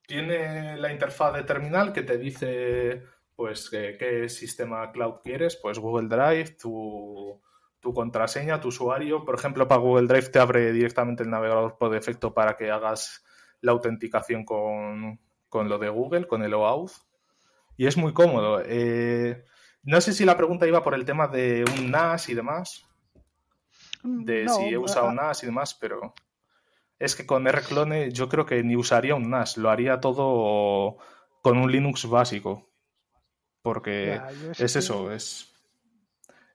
Speaker 2: tiene la interfaz de terminal que te dice pues qué sistema cloud quieres, pues Google Drive, tu tu contraseña, tu usuario. Por ejemplo, para Google Drive te abre directamente el navegador por defecto para que hagas la autenticación con, lo de Google, con el OAuth. Y es muy cómodo. Eh, no sé si la pregunta iba por el tema de un NAS y demás. Mm, de si he usado un ah, ah. NAS y demás, pero es que con R-Clone yo creo que ni usaría un NAS, lo haría todo con un Linux básico. Porque es, eso, es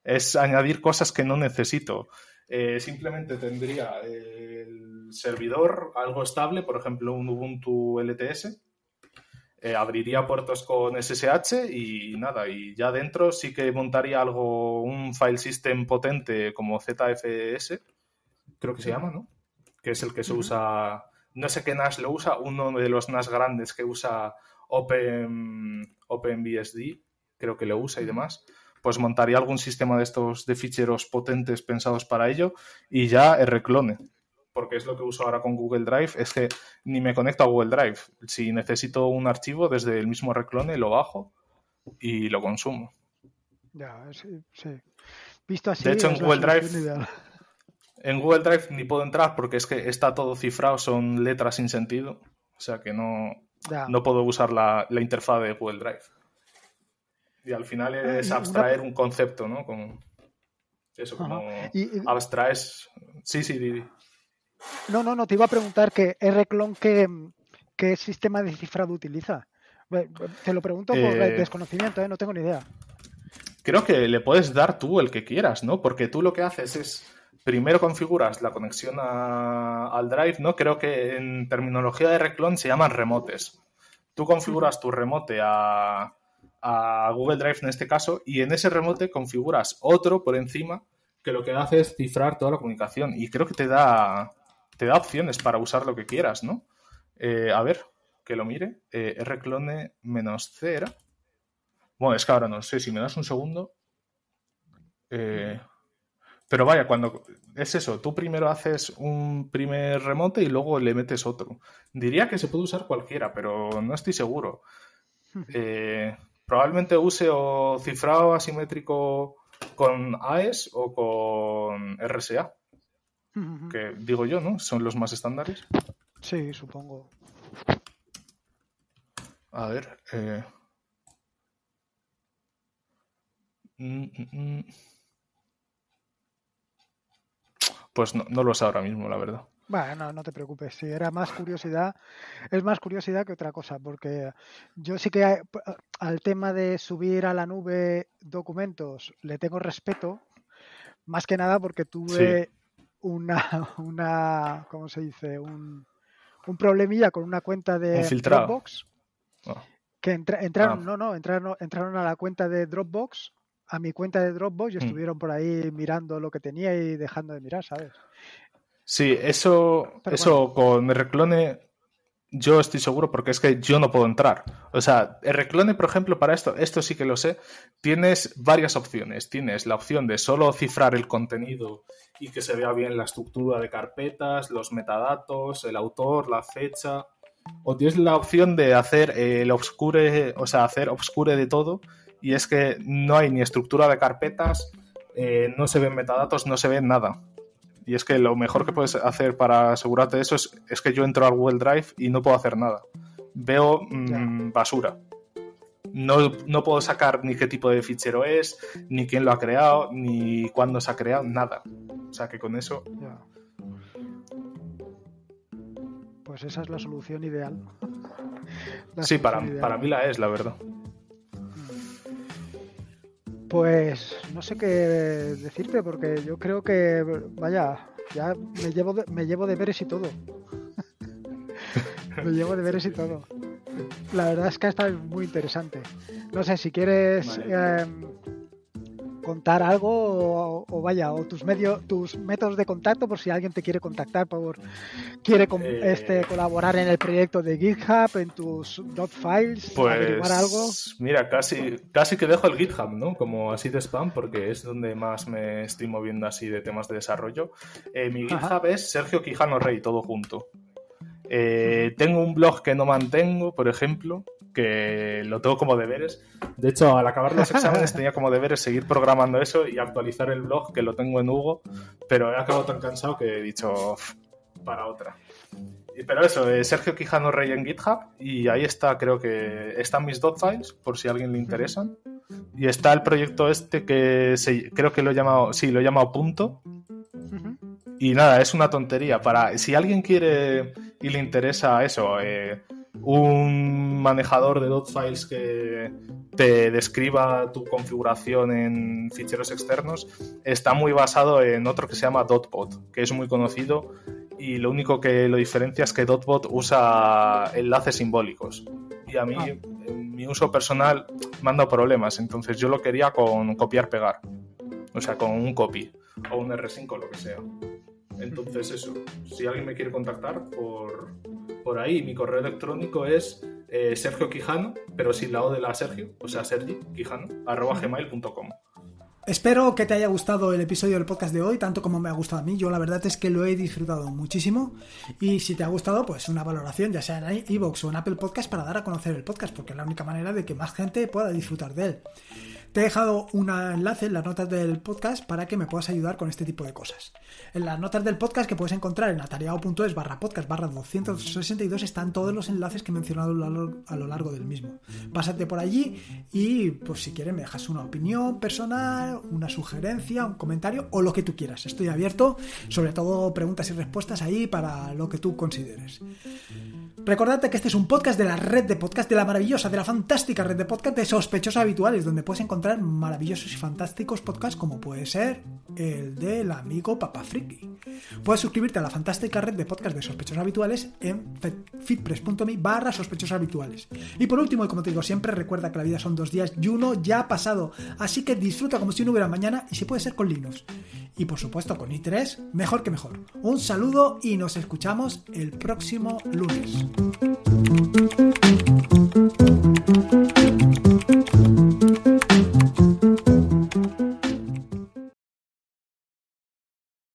Speaker 2: es añadir cosas que no necesito. Eh, simplemente tendría el servidor algo estable, por ejemplo, un Ubuntu LTS. Eh, abriría puertos con SSH y nada, y ya dentro sí que montaría algo, un file system potente como ZFS, creo que se llama, ¿no? Que es el que se usa, no sé qué NAS lo usa, uno de los NAS grandes que usa Open, OpenBSD, creo que lo usa y demás pues montaría algún sistema de estos de ficheros potentes pensados para ello y ya reclone porque es lo que uso ahora con Google Drive, es que ni me conecto a Google Drive. Si necesito un archivo, desde el mismo reclone lo bajo y lo consumo.
Speaker 1: Ya, sí, Visto
Speaker 2: así, de hecho, en Google Drive. En Google Drive ni puedo entrar porque es que está todo cifrado, son letras sin sentido. O sea que no, no puedo usar la interfaz de Google Drive. Y al final ah, es abstraer un concepto, ¿no? eso, como abstraes. Sí, sí, Didi.
Speaker 1: No, no, no, te iba a preguntar que R-Clone, ¿qué, sistema de cifrado utiliza? Te lo pregunto por eh, desconocimiento, ¿eh? no tengo ni idea.
Speaker 2: Creo que le puedes dar tú el que quieras, ¿no? Porque tú lo que haces es primero configuras la conexión al drive, ¿no? Creo que en terminología de R-Clone se llaman remotes. Tú configuras tu remote a, a Google Drive en este caso, y en ese remote configuras otro por encima que lo que hace es cifrar toda la comunicación. Y creo que te da, te da opciones para usar lo que quieras, ¿no? Eh, a ver, que lo mire. Eh, rclone menos cero Bueno, es que ahora no sé, si me das un segundo. Eh, pero vaya, cuando es eso, tú primero haces un primer remote y luego le metes otro. Diría que se puede usar cualquiera, pero no estoy seguro. Hmm. Eh, probablemente use o cifrado asimétrico con AES o con RSA. Que digo yo, ¿no? Son los más estándares.
Speaker 1: Sí, supongo.
Speaker 2: A ver. Eh. Mm, mm, mm. Pues no, no lo sé ahora mismo, la verdad.
Speaker 1: Bueno, no te preocupes, si era más curiosidad, es más curiosidad que otra cosa, porque yo sí que eh, al tema de subir a la nube documentos le tengo respeto, más que nada porque tuve una, una, ¿cómo se dice? Un, un problemilla con una cuenta de Dropbox. Ah. Que entraron, ah. no, no, entraron, entraron a la cuenta de Dropbox a mi cuenta de Dropbox y mm. estuvieron por ahí mirando lo que tenía y dejando de mirar, ¿sabes?
Speaker 2: Sí, eso, eso con Reclone yo estoy seguro porque es que yo no puedo entrar. O sea, el Reclone, por ejemplo, para esto, esto sí que lo sé, tienes varias opciones. Tienes la opción de solo cifrar el contenido y que se vea bien la estructura de carpetas, los metadatos, el autor, la fecha. O tienes la opción de hacer eh, el obscure, o sea, hacer obscure de todo. Y es que no hay ni estructura de carpetas, eh, no se ven metadatos, no se ve nada. Y es que lo mejor que puedes hacer para asegurarte de eso es, que yo entro al Google Drive y no puedo hacer nada. Veo mm, basura. No, puedo sacar ni qué tipo de fichero es, ni quién lo ha creado, ni cuándo se ha creado, nada. O sea que con eso...
Speaker 1: Pues esa es la solución ideal. sí, para, para mí la es, la verdad. Pues no sé qué decirte, porque yo creo que, vaya, ya me llevo, de, me llevo deberes y todo. me llevo deberes y todo. La verdad es que ha muy interesante. No sé, si quieres em, contar algo o, vaya, o tus medios, tus métodos de contacto por si alguien te quiere contactar, por quiere eh, este, colaborar en el proyecto de GitHub, en tus dot files, pues, algo.
Speaker 2: Mira, casi, casi que dejo el GitHub, ¿no? Como así de spam, porque es donde más me estoy moviendo así de temas de desarrollo. Eh, mi GitHub es Sergio Quijano Rey, todo junto. Eh, tengo un blog que no mantengo, por ejemplo, que lo tengo como deberes. De hecho, al acabar los exámenes tenía como deberes seguir programando eso y actualizar el blog, que lo tengo en Hugo, pero he acabado tan cansado que he dicho para otra. Pero eso, eh, Sergio Quijano Rey en GitHub y ahí está, creo que están mis dot files, por si a alguien le interesan. Y está el proyecto este que creo que lo he llamado, sí, lo he llamado Punto. Y nada, es una tontería. Para, si alguien quiere y le interesa eso, eh, un manejador de dot files que te describa tu configuración en ficheros externos está muy basado en otro que se llama Dotbot, que es muy conocido y lo único que lo diferencia es que Dotbot usa enlaces simbólicos. Y a mí, ah. mi uso personal me problemas, entonces yo lo quería con copiar-pegar, o sea, con un copy o un R5, lo que sea. Entonces, eso, si alguien me quiere contactar por, por ahí. Mi correo electrónico es eh, Sergio Quijano, pero sin la O de la Sergio, o sea, Sergi Quijano, gmail.com.
Speaker 1: Espero que te haya gustado el episodio del podcast de hoy, tanto como me ha gustado a mí. Yo la verdad es que lo he disfrutado muchísimo. Y si te ha gustado, pues una valoración, ya sea en iVoox o en Apple Podcast, para dar a conocer el podcast, porque es la única manera de que más gente pueda disfrutar de él. Te he dejado un enlace en las notas del podcast para que me puedas ayudar con este tipo de cosas. En las notas del podcast que puedes encontrar en atareado.es barra podcast barra 262 están todos los enlaces que he mencionado a lo largo del mismo. Pásate por allí y pues si quieres me dejas una opinión personal, una sugerencia, un comentario o lo que tú quieras. Estoy abierto, sobre todo preguntas y respuestas ahí para lo que tú consideres. Recordate que este es un podcast de la red de podcast, de la maravillosa, de la fantástica red de podcast de sospechosos habituales, donde puedes encontrar maravillosos y fantásticos podcasts como puede ser el del amigo Papá Friki. Puedes suscribirte a la fantástica red de podcasts de sospechosos habituales en fitpress.mi barra sospechosos habituales. Y por último, y como te digo siempre, recuerda que la vida son dos días y uno ya ha pasado, así que disfruta como si no hubiera mañana y si puede ser con Linux. Y por supuesto con i3, mejor que mejor. Un saludo y nos escuchamos el próximo lunes.